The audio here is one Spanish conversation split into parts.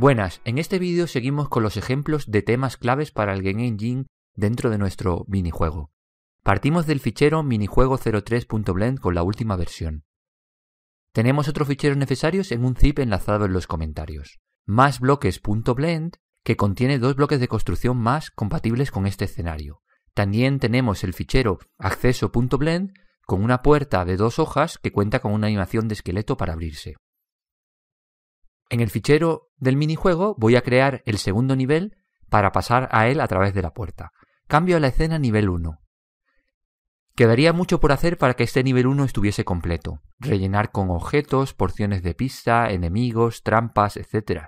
Buenas, en este vídeo seguimos con los ejemplos de temas claves para el Game Engine dentro de nuestro minijuego. Partimos del fichero minijuego03.blend con la última versión. Tenemos otros ficheros necesarios en un zip enlazado en los comentarios. Más bloques.blend que contiene dos bloques de construcción más compatibles con este escenario. También tenemos el fichero acceso.blend con una puerta de dos hojas que cuenta con una animación de esqueleto para abrirse. En el fichero del minijuego voy a crear el segundo nivel para pasar a él a través de la puerta. Cambio a la escena nivel 1. Quedaría mucho por hacer para que este nivel 1 estuviese completo. Rellenar con objetos, porciones de pista, enemigos, trampas, etc.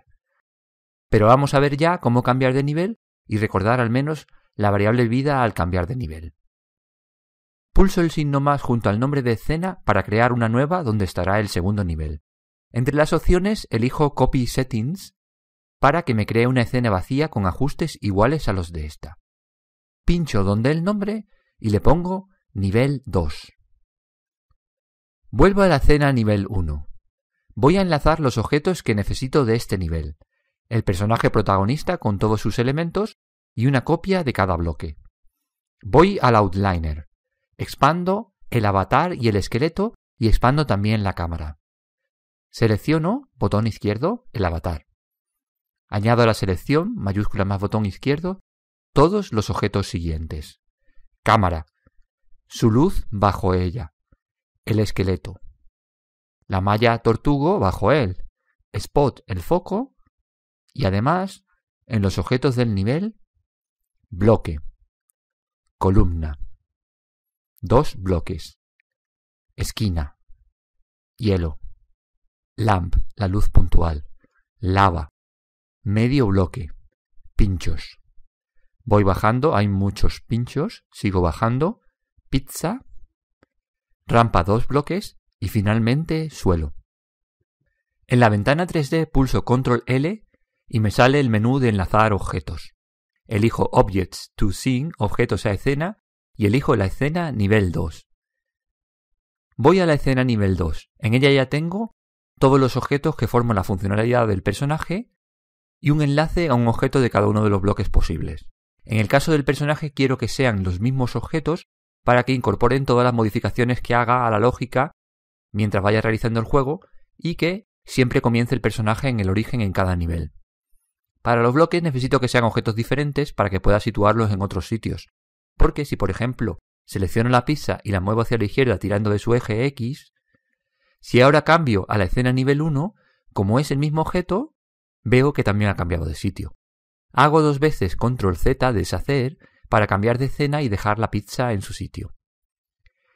Pero vamos a ver ya cómo cambiar de nivel y recordar al menos la variable vida al cambiar de nivel. Pulso el signo más junto al nombre de escena para crear una nueva donde estará el segundo nivel. Entre las opciones elijo Copy Settings para que me cree una escena vacía con ajustes iguales a los de esta. Pincho donde el nombre y le pongo nivel 2. Vuelvo a la escena nivel 1. Voy a enlazar los objetos que necesito de este nivel, el personaje protagonista con todos sus elementos y una copia de cada bloque. Voy al outliner. Expando el avatar y el esqueleto y expando también la cámara. Selecciono, botón izquierdo, el avatar. Añado a la selección, mayúscula más botón izquierdo, todos los objetos siguientes. Cámara. Su luz bajo ella. El esqueleto. La malla tortugo bajo él. Spot, el foco. Y además, en los objetos del nivel, bloque. Columna. Dos bloques. Esquina. Hielo lamp, la luz puntual, lava, medio bloque, pinchos. Voy bajando, hay muchos pinchos, sigo bajando, pizza, rampa dos bloques y finalmente suelo. En la ventana 3D pulso Control L y me sale el menú de enlazar objetos. Elijo Objects to Scene, objetos a escena, y elijo la escena nivel 2. Voy a la escena nivel 2. En ella ya tengo todos los objetos que forman la funcionalidad del personaje y un enlace a un objeto de cada uno de los bloques posibles. En el caso del personaje quiero que sean los mismos objetos para que incorporen todas las modificaciones que haga a la lógica mientras vaya realizando el juego y que siempre comience el personaje en el origen en cada nivel. Para los bloques necesito que sean objetos diferentes para que pueda situarlos en otros sitios, porque si por ejemplo selecciono la pizza y la muevo hacia la izquierda tirando de su eje X, si ahora cambio a la escena nivel 1, como es el mismo objeto, veo que también ha cambiado de sitio. Hago dos veces ctrl Z deshacer para cambiar de escena y dejar la pizza en su sitio.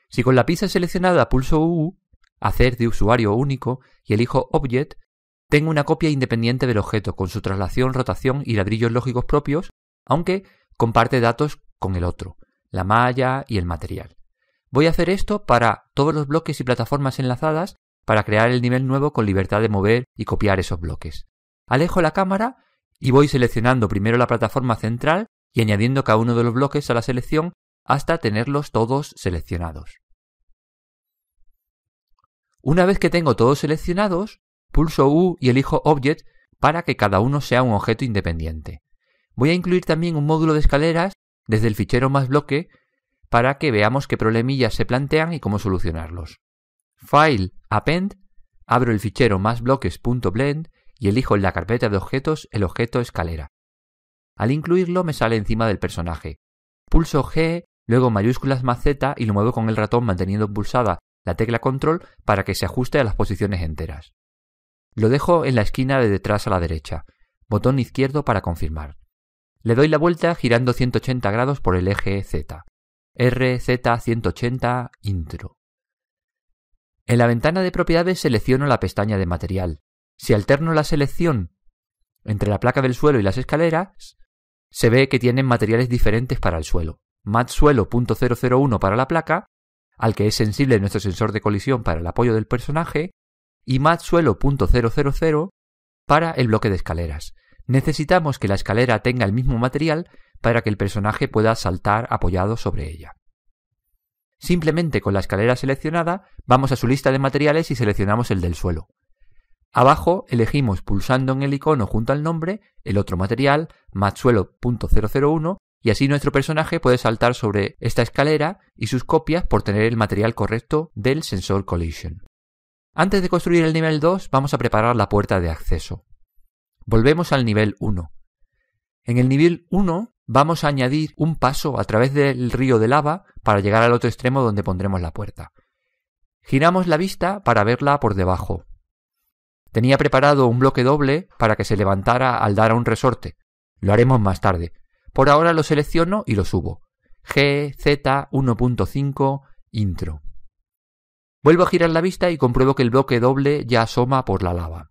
Si con la pizza seleccionada pulso U, hacer de usuario único y elijo Object, tengo una copia independiente del objeto con su traslación, rotación y ladrillos lógicos propios, aunque comparte datos con el otro, la malla y el material. Voy a hacer esto para todos los bloques y plataformas enlazadas para crear el nivel nuevo con libertad de mover y copiar esos bloques. Alejo la cámara y voy seleccionando primero la plataforma central y añadiendo cada uno de los bloques a la selección hasta tenerlos todos seleccionados. Una vez que tengo todos seleccionados, pulso U y elijo Object para que cada uno sea un objeto independiente. Voy a incluir también un módulo de escaleras desde el fichero más bloque para que veamos qué problemillas se plantean y cómo solucionarlos. File append, abro el fichero más másbloques.blend y elijo en la carpeta de objetos el objeto escalera. Al incluirlo me sale encima del personaje. Pulso G, luego mayúsculas más Z y lo muevo con el ratón manteniendo pulsada la tecla control para que se ajuste a las posiciones enteras. Lo dejo en la esquina de detrás a la derecha. Botón izquierdo para confirmar. Le doy la vuelta girando 180 grados por el eje Z. RZ180 Intro. En la ventana de propiedades selecciono la pestaña de material. Si alterno la selección entre la placa del suelo y las escaleras, se ve que tienen materiales diferentes para el suelo. Matsuelo.001 para la placa, al que es sensible nuestro sensor de colisión para el apoyo del personaje, y Matsuelo.000 para el bloque de escaleras, necesitamos que la escalera tenga el mismo material para que el personaje pueda saltar apoyado sobre ella. Simplemente con la escalera seleccionada vamos a su lista de materiales y seleccionamos el del suelo. Abajo elegimos pulsando en el icono junto al nombre el otro material, matsuelo.001, y así nuestro personaje puede saltar sobre esta escalera y sus copias por tener el material correcto del Sensor Collision. Antes de construir el nivel 2 vamos a preparar la puerta de acceso. Volvemos al nivel 1. En el nivel 1 vamos a añadir un paso a través del río de lava para llegar al otro extremo donde pondremos la puerta. Giramos la vista para verla por debajo. Tenía preparado un bloque doble para que se levantara al dar a un resorte. Lo haremos más tarde. Por ahora lo selecciono y lo subo. GZ1.5 intro. Vuelvo a girar la vista y compruebo que el bloque doble ya asoma por la lava.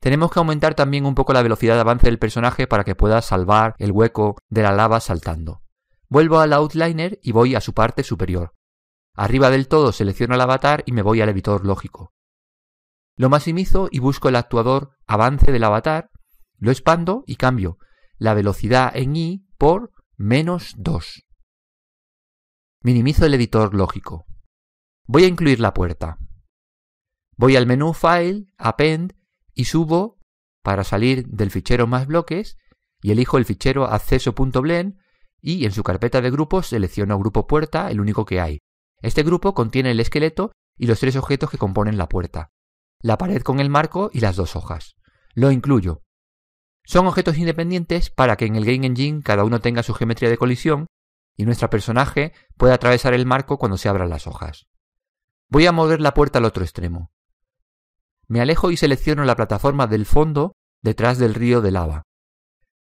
Tenemos que aumentar también un poco la velocidad de avance del personaje para que pueda salvar el hueco de la lava saltando. Vuelvo al outliner y voy a su parte superior. Arriba del todo selecciono el avatar y me voy al editor lógico. Lo maximizo y busco el actuador avance del avatar, lo expando y cambio la velocidad en i por menos 2. Minimizo el editor lógico. Voy a incluir la puerta. Voy al menú File, Append y subo para salir del fichero más bloques y elijo el fichero acceso.blend y en su carpeta de grupos selecciono grupo puerta, el único que hay. Este grupo contiene el esqueleto y los tres objetos que componen la puerta, la pared con el marco y las dos hojas. Lo incluyo. Son objetos independientes para que en el Game Engine cada uno tenga su geometría de colisión y nuestro personaje pueda atravesar el marco cuando se abran las hojas. Voy a mover la puerta al otro extremo. Me alejo y selecciono la plataforma del fondo detrás del río de lava.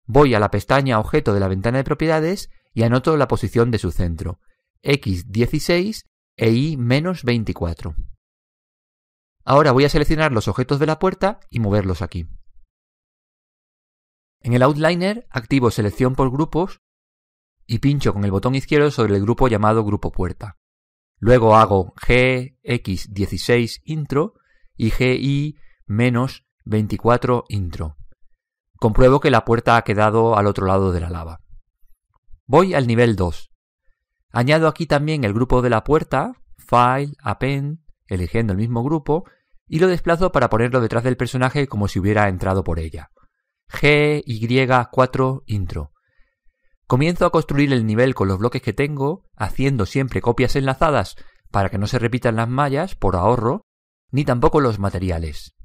Voy a la pestaña objeto de la ventana de propiedades y anoto la posición de su centro, x16 e y-24. Ahora voy a seleccionar los objetos de la puerta y moverlos aquí. En el Outliner activo selección por grupos y pincho con el botón izquierdo sobre el grupo llamado grupo puerta. Luego hago GX16 intro y GI menos 24 intro. Compruebo que la puerta ha quedado al otro lado de la lava. Voy al nivel 2. Añado aquí también el grupo de la puerta, File, Append, eligiendo el mismo grupo, y lo desplazo para ponerlo detrás del personaje como si hubiera entrado por ella. GY4 intro. Comienzo a construir el nivel con los bloques que tengo, haciendo siempre copias enlazadas para que no se repitan las mallas por ahorro, ni tampoco los materiales.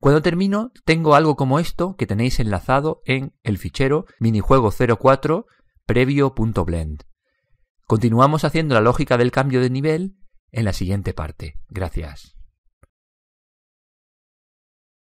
Cuando termino, tengo algo como esto que tenéis enlazado en el fichero minijuego 04 previo.blend. Continuamos haciendo la lógica del cambio de nivel en la siguiente parte. Gracias.